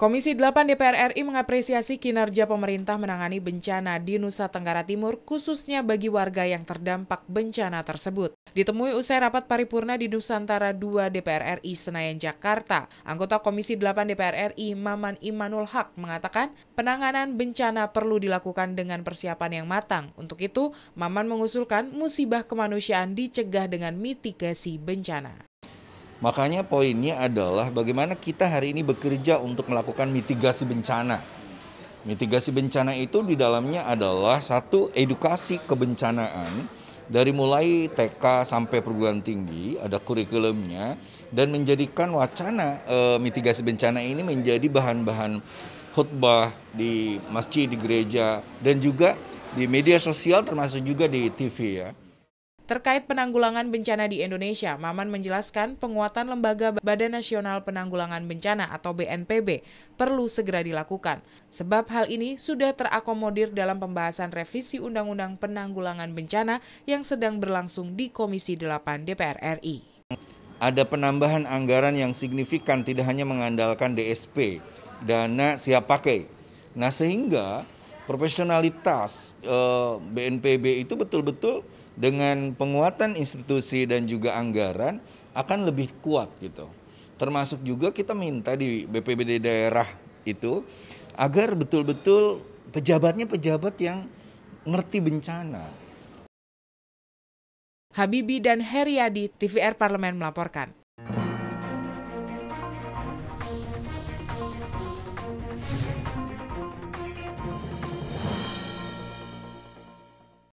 Komisi 8 DPR RI mengapresiasi kinerja pemerintah menangani bencana di Nusa Tenggara Timur, khususnya bagi warga yang terdampak bencana tersebut. Ditemui usai rapat paripurna di Nusantara 2 DPR RI Senayan Jakarta, anggota Komisi 8 DPR RI Maman Imanul Haq mengatakan penanganan bencana perlu dilakukan dengan persiapan yang matang. Untuk itu, Maman mengusulkan musibah kemanusiaan dicegah dengan mitigasi bencana. Makanya poinnya adalah bagaimana kita hari ini bekerja untuk melakukan mitigasi bencana. Mitigasi bencana itu di dalamnya adalah satu edukasi kebencanaan dari mulai TK sampai perguruan tinggi ada kurikulumnya dan menjadikan wacana e, mitigasi bencana ini menjadi bahan-bahan khutbah di masjid di gereja dan juga di media sosial termasuk juga di TV ya. Terkait penanggulangan bencana di Indonesia, Maman menjelaskan penguatan Lembaga Badan Nasional Penanggulangan Bencana atau BNPB perlu segera dilakukan. Sebab hal ini sudah terakomodir dalam pembahasan revisi Undang-Undang Penanggulangan Bencana yang sedang berlangsung di Komisi 8 DPR RI. Ada penambahan anggaran yang signifikan tidak hanya mengandalkan DSP, dana siap pakai. Nah sehingga profesionalitas BNPB eh, itu betul-betul dengan penguatan institusi dan juga anggaran akan lebih kuat gitu. Termasuk juga kita minta di BPBD daerah itu agar betul-betul pejabatnya pejabat yang ngerti bencana. Habibi dan Heriadi, TVR Parlemen melaporkan.